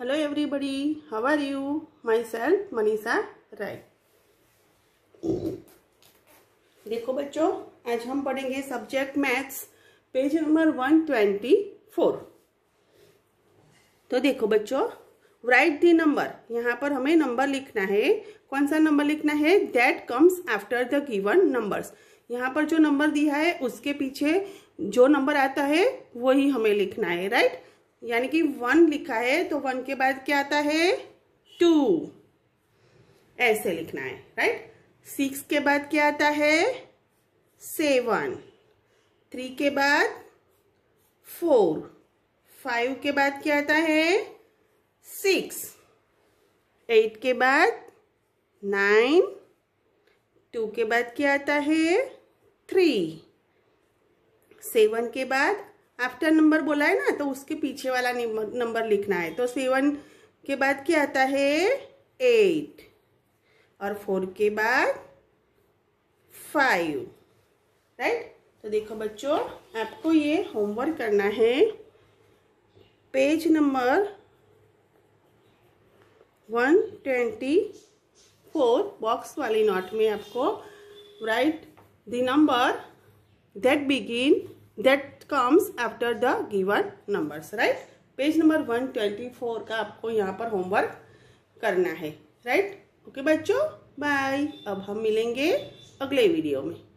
Hello everybody how are you myself Manisha Rai देखो बच्चों आज हम पढ़ेंगे subject maths page number one twenty four तो देखो बच्चों राइट दी नंबर यहाँ पर हमें नंबर लिखना है कौन सा नंबर लिखना है that comes after the given numbers यहाँ पर जो नंबर दिया है उसके पीछे जो नंबर आता है वही हमें लिखना है राइट right? यानी कि वन लिखा है तो वन के बाद क्या आता है टू ऐसे लिखना है राइट सिक्स के बाद क्या आता है सेवन थ्री के बाद फोर फाइव के बाद क्या आता है सिक्स एट के बाद नाइन टू के बाद क्या आता है थ्री सेवन के बाद आफ्टर नंबर बोला है ना तो उसके पीछे वाला नंबर लिखना है तो सेवन के बाद क्या आता है एट और फोर के बाद फाइव राइट तो देखो बच्चों आपको ये होमवर्क करना है page number one twenty four box वाली नोट में आपको write the number that begin that that comes after the given numbers right page number four का आपको यहाँ पर होमवर्क करना है राइट ओके बच्चों बाय अब हम मिलेंगे अगले वीडियो में